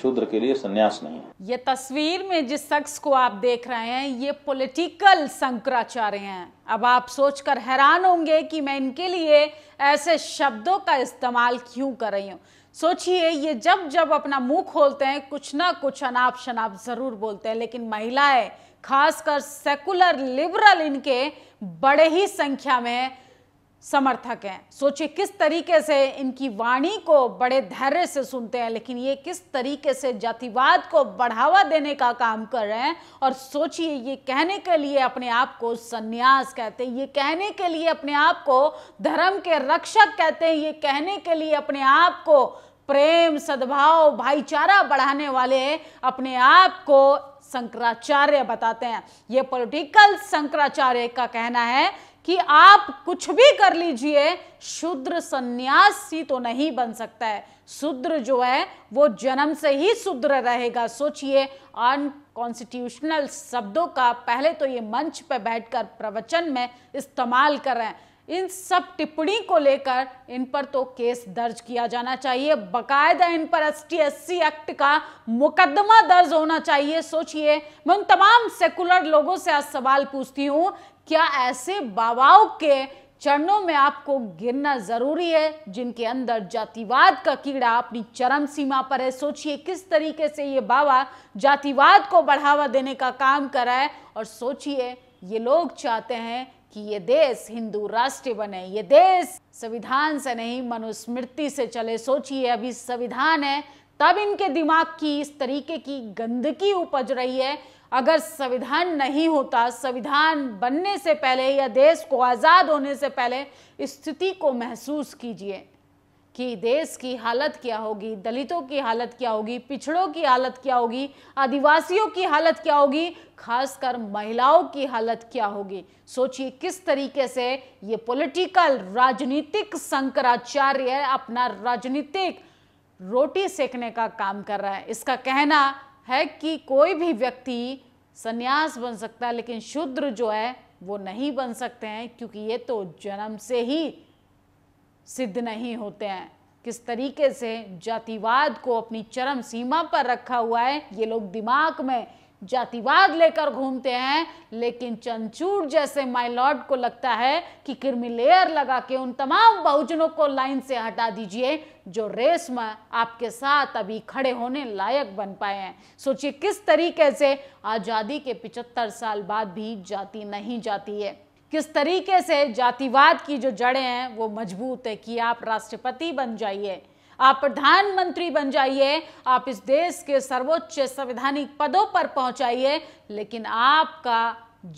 शूद्र के लिए संन्यास नहीं है ये तस्वीर में जिस शख्स को आप देख रहे हैं ये पॉलिटिकल शंकराचार्य हैं अब आप सोचकर हैरान होंगे कि मैं इनके लिए ऐसे शब्दों का इस्तेमाल क्यों कर रही हूँ सोचिए ये जब जब अपना मुंह खोलते हैं कुछ ना कुछ अनाप शनाप जरूर बोलते हैं लेकिन महिलाएं खासकर सेकुलर लिबरल इनके बड़े ही संख्या में समर्थक हैं सोचिए किस तरीके से इनकी वाणी को बड़े धैर्य से सुनते हैं लेकिन ये किस तरीके से जातिवाद को बढ़ावा देने का काम कर रहे हैं और सोचिए ये कहने के लिए अपने आप को सन्यास कहते हैं ये कहने के लिए अपने आप को धर्म के रक्षक कहते हैं ये कहने के लिए अपने आप को प्रेम सद्भाव भाईचारा बढ़ाने वाले अपने आप को शंकराचार्य बताते हैं ये पॉलिटिकल शंकराचार्य का कहना है कि आप कुछ भी कर लीजिए शूद्र सन्यासी तो नहीं बन सकता है शूद्र जो है वो जन्म से ही शूद्र रहेगा सोचिए अनकॉन्स्टिट्यूशनल शब्दों का पहले तो ये मंच पर बैठकर प्रवचन में इस्तेमाल कर रहे हैं इन सब टिप्पणी को लेकर इन पर तो केस दर्ज किया जाना चाहिए बकायदा इन पर एस टी एक्ट का मुकदमा दर्ज होना चाहिए सोचिए मैं उन तमाम सेकुलर लोगों से आज सवाल पूछती हूँ क्या ऐसे बाबाओं के चरणों में आपको गिरना जरूरी है जिनके अंदर जातिवाद का कीड़ा अपनी चरम सीमा पर है सोचिए किस तरीके से ये बाबा जातिवाद को बढ़ावा देने का काम कर रहा है और सोचिए ये लोग चाहते हैं कि ये देश हिंदू राष्ट्र बने ये देश संविधान से नहीं मनुस्मृति से चले सोचिए अभी संविधान है तब इनके दिमाग की इस तरीके की गंदगी उपज रही है अगर संविधान नहीं होता संविधान बनने से पहले या देश को आज़ाद होने से पहले स्थिति को महसूस कीजिए कि देश की हालत क्या होगी दलितों की हालत क्या होगी पिछड़ों की हालत क्या होगी आदिवासियों की हालत क्या होगी खासकर महिलाओं की हालत क्या होगी सोचिए किस तरीके से ये पॉलिटिकल राजनीतिक शंकराचार्य अपना राजनीतिक रोटी सेकने का काम कर रहा है इसका कहना है कि कोई भी व्यक्ति संन्यास बन सकता है लेकिन शूद्र जो है वो नहीं बन सकते हैं क्योंकि ये तो जन्म से ही सिद्ध नहीं होते हैं किस तरीके से जातिवाद को अपनी चरम सीमा पर रखा हुआ है ये लोग दिमाग में जातिवाद लेकर घूमते हैं लेकिन चंचूर जैसे माइलॉर्ड को लगता है कि क्रिमिलेयर लगा के उन तमाम बहुजनों को लाइन से हटा दीजिए जो रेस में आपके साथ अभी खड़े होने लायक बन पाए हैं सोचिए किस तरीके से आज़ादी के 75 साल बाद भी जाति नहीं जाती है किस तरीके से जातिवाद की जो जड़ें हैं वो मजबूत है कि आप राष्ट्रपति बन जाइए आप प्रधानमंत्री बन जाइए आप इस देश के सर्वोच्च संवैधानिक पदों पर पहुंचाइए लेकिन आपका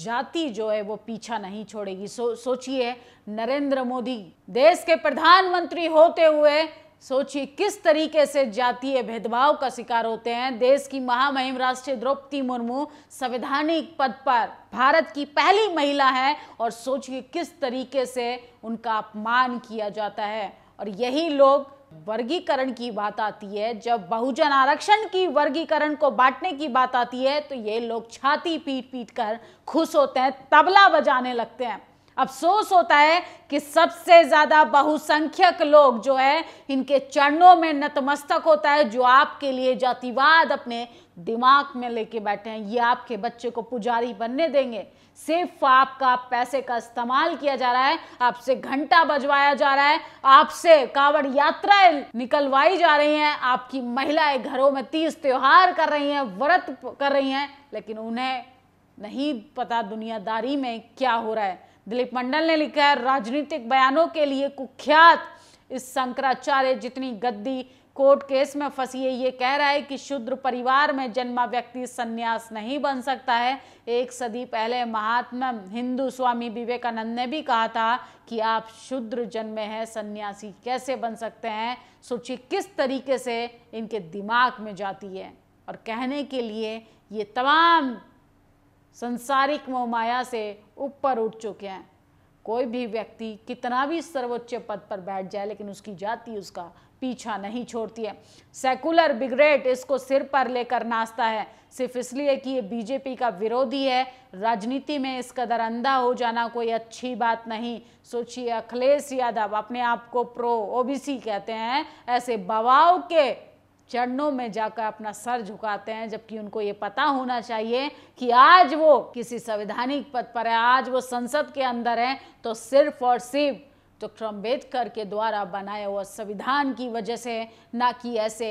जाति जो है वो पीछा नहीं छोड़ेगी सो सोचिए नरेंद्र मोदी देश के प्रधानमंत्री होते हुए सोचिए किस तरीके से जातीय भेदभाव का शिकार होते हैं देश की महामहिम राष्ट्रीय द्रौपदी मुर्मू संवैधानिक पद पर भारत की पहली महिला है और सोचिए किस तरीके से उनका अपमान किया जाता है और यही लोग वर्गीकरण की बात आती है जब बहुजन आरक्षण की वर्गीकरण को बांटने की बात आती है तो ये लोग छाती पीट पीट कर खुश होते हैं तबला बजाने लगते हैं अफसोस होता है कि सबसे ज्यादा बहुसंख्यक लोग जो है इनके चरणों में नतमस्तक होता है जो आपके लिए जातिवाद अपने दिमाग में लेके बैठे हैं ये आपके बच्चे को पुजारी बनने देंगे सिर्फ आपका पैसे का इस्तेमाल किया जा रहा है आपसे घंटा बजवाया जा रहा है आपसे कावड़ यात्राएं निकलवाई जा रही हैं आपकी महिलाएं घरों में तीज त्योहार कर रही हैं व्रत कर रही हैं लेकिन उन्हें नहीं पता दुनियादारी में क्या हो रहा है दिलीप मंडल ने लिखा है राजनीतिक बयानों के लिए कुख्यात इस शंकराचार्य जितनी गद्दी कोर्ट केस में फंसी है ये कह रहा है कि शुद्र परिवार में जन्मा व्यक्ति सन्यास नहीं बन सकता है एक सदी पहले महात्मा हिंदू स्वामी विवेकानंद ने भी कहा था कि आप शुद्र जन्मे हैं सन्यासी कैसे बन सकते हैं सोचिए किस तरीके से इनके दिमाग में जाती है और कहने के लिए ये तमाम संसारिक मोहमाया से ऊपर उठ चुके हैं कोई भी व्यक्ति कितना भी सर्वोच्च पद पर बैठ जाए लेकिन उसकी जाति उसका पीछा नहीं छोड़ती है सेकुलर बिग्रेट इसको सिर पर लेकर नाचता है सिर्फ इसलिए कि ये बीजेपी का विरोधी है राजनीति में इस कदर अंधा हो जाना कोई अच्छी बात नहीं सोचिए अखिलेश यादव अपने आप को प्रो ओबीसी कहते हैं ऐसे बवाव के चरणों में जाकर अपना सर झुकाते हैं जबकि उनको ये पता होना चाहिए कि आज वो किसी संवैधानिक पद पर है आज वो संसद के अंदर है तो सिर्फ और सिर्फ डॉक्टर अम्बेडकर के द्वारा बनाया हुआ संविधान की वजह से ना कि ऐसे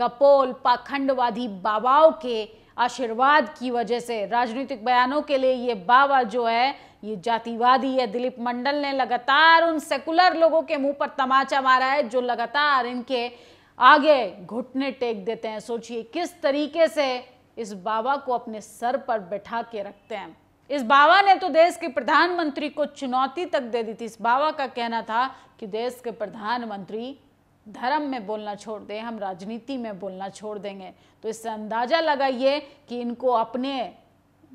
कपोल पाखंडवादी बाबाओं के आशीर्वाद की वजह से राजनीतिक बयानों के लिए ये बाबा जो है ये जातिवादी है दिलीप मंडल ने लगातार उन सेकुलर लोगों के मुंह पर तमाचा मारा है जो लगातार इनके आगे घुटने टेक देते हैं सोचिए किस तरीके से इस बाबा को अपने सर पर बैठा के रखते हैं इस बाबा ने तो देश के प्रधानमंत्री को चुनौती तक दे दी थी इस बाबा का कहना था कि देश के प्रधानमंत्री धर्म में बोलना छोड़ दें हम राजनीति में बोलना छोड़ देंगे तो इससे अंदाज़ा लगाइए कि इनको अपने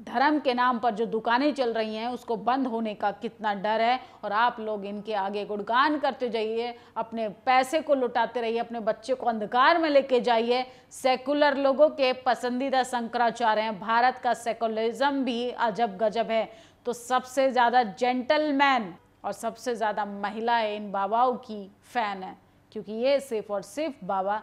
धर्म के नाम पर जो दुकानें चल रही हैं उसको बंद होने का कितना डर है और आप लोग इनके आगे गुणगान करते जाइए अपने पैसे को लुटाते रहिए अपने बच्चे को अंधकार में लेके जाइए सेकुलर लोगों के पसंदीदा शंकराचार्य हैं भारत का सेकुलरिज्म भी अजब गजब है तो सबसे ज़्यादा जेंटलमैन और सबसे ज़्यादा महिलाएं इन बाबाओं की फ़ैन है क्योंकि ये सिर्फ और सिर्फ बाबा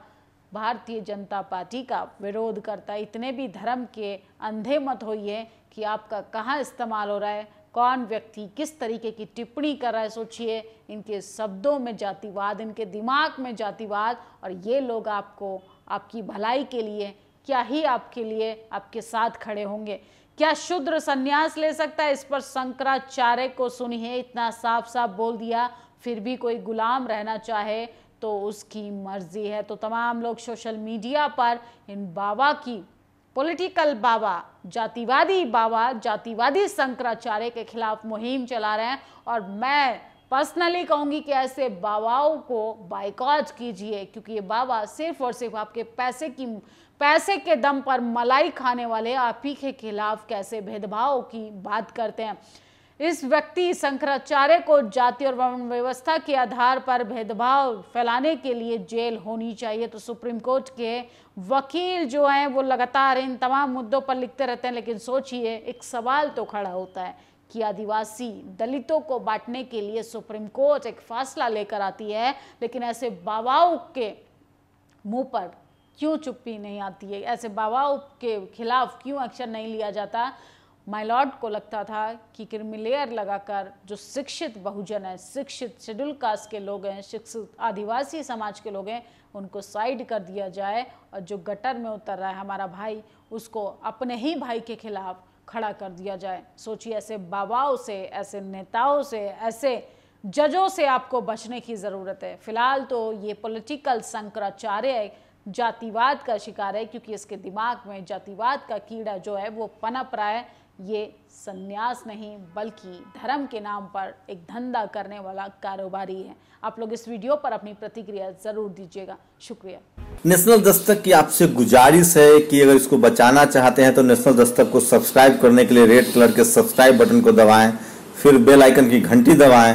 भारतीय जनता पार्टी का विरोध करता है इतने भी धर्म के अंधे मत होइए कि आपका कहाँ इस्तेमाल हो रहा है कौन व्यक्ति किस तरीके की टिप्पणी कर रहा है सोचिए इनके शब्दों में जातिवाद इनके दिमाग में जातिवाद और ये लोग आपको आपकी भलाई के लिए क्या ही आपके लिए आपके साथ खड़े होंगे क्या शुद्र संन्यास ले सकता है इस पर शंकराचार्य को सुनिए इतना साफ साफ बोल दिया फिर भी कोई गुलाम रहना चाहे तो उसकी मर्जी है तो तमाम लोग सोशल मीडिया पर इन बाबा की पॉलिटिकल बाबा जातिवादी बाबा जातिवादी शंकराचार्य के खिलाफ मुहिम चला रहे हैं और मैं पर्सनली कहूंगी कि ऐसे बाबाओं को बाइकॉज कीजिए क्योंकि ये बाबा सिर्फ और सिर्फ आपके पैसे की पैसे के दम पर मलाई खाने वाले आप ही के खिलाफ कैसे भेदभाव की बात करते हैं इस व्यक्ति शंकराचार्य को जाति और वर्ण व्यवस्था के आधार पर भेदभाव फैलाने के लिए जेल होनी चाहिए तो सुप्रीम कोर्ट के वकील जो हैं वो लगातार इन तमाम मुद्दों पर लिखते रहते हैं लेकिन सोचिए एक सवाल तो खड़ा होता है कि आदिवासी दलितों को बांटने के लिए सुप्रीम कोर्ट एक फैसला लेकर आती है लेकिन ऐसे बाबाओं के मुंह पर क्यों चुप्पी नहीं आती है ऐसे बाबाओं के खिलाफ क्यों एक्शन नहीं लिया जाता माइलॉर्ड को लगता था कि क्रिमिलेयर लगाकर जो शिक्षित बहुजन है शिक्षित शेड्यूल कास्ट के लोग हैं शिक्षित आदिवासी समाज के लोग हैं उनको साइड कर दिया जाए और जो गटर में उतर रहा है हमारा भाई उसको अपने ही भाई के खिलाफ खड़ा कर दिया जाए सोचिए ऐसे बाबाओं से ऐसे नेताओं से ऐसे जजों से आपको बचने की ज़रूरत है फिलहाल तो ये पॉलिटिकल शंकराचार्य जातिवाद का शिकार है क्योंकि इसके दिमाग में जातिवाद का कीड़ा जो है वो पनप रहा है ये सन्यास नहीं बल्कि धर्म के नाम पर एक धंधा करने वाला कारोबारी है आप लोग इस वीडियो पर अपनी प्रतिक्रिया जरूर दीजिएगा शुक्रिया नेशनल दस्तक की आपसे गुजारिश है कि अगर इसको बचाना चाहते हैं तो नेशनल दस्तक को सब्सक्राइब करने के लिए रेड कलर के सब्सक्राइब बटन को दबाएं फिर बेल आइकन की घंटी दबाएं